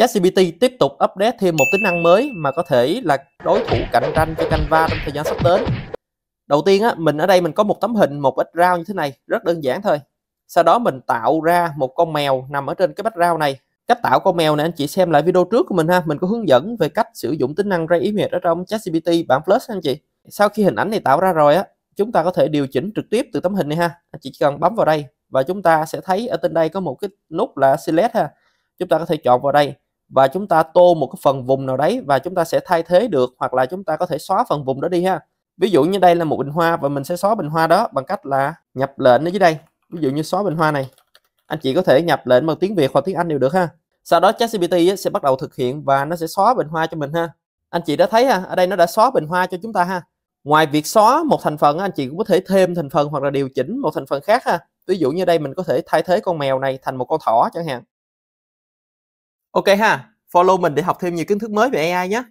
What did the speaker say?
ChatGPT tiếp tục update thêm một tính năng mới mà có thể là đối thủ cạnh tranh cho Canva trong thời gian sắp đến. Đầu tiên á, mình ở đây mình có một tấm hình một rau như thế này, rất đơn giản thôi. Sau đó mình tạo ra một con mèo nằm ở trên cái rau này. Cách tạo con mèo này anh chị xem lại video trước của mình ha, mình có hướng dẫn về cách sử dụng tính năng Ray Image ở trong ChatGPT bản Plus anh chị. Sau khi hình ảnh này tạo ra rồi á, chúng ta có thể điều chỉnh trực tiếp từ tấm hình này ha. Anh chị chỉ cần bấm vào đây và chúng ta sẽ thấy ở trên đây có một cái nút là select ha. Chúng ta có thể chọn vào đây và chúng ta tô một cái phần vùng nào đấy và chúng ta sẽ thay thế được hoặc là chúng ta có thể xóa phần vùng đó đi ha ví dụ như đây là một bình hoa và mình sẽ xóa bình hoa đó bằng cách là nhập lệnh ở dưới đây ví dụ như xóa bình hoa này anh chị có thể nhập lệnh bằng tiếng Việt hoặc tiếng Anh đều được ha sau đó ChatGPT sẽ bắt đầu thực hiện và nó sẽ xóa bình hoa cho mình ha anh chị đã thấy ha à, ở đây nó đã xóa bình hoa cho chúng ta ha ngoài việc xóa một thành phần anh chị cũng có thể thêm thành phần hoặc là điều chỉnh một thành phần khác ha ví dụ như đây mình có thể thay thế con mèo này thành một con thỏ chẳng hạn Ok ha, follow mình để học thêm nhiều kiến thức mới về AI nhé.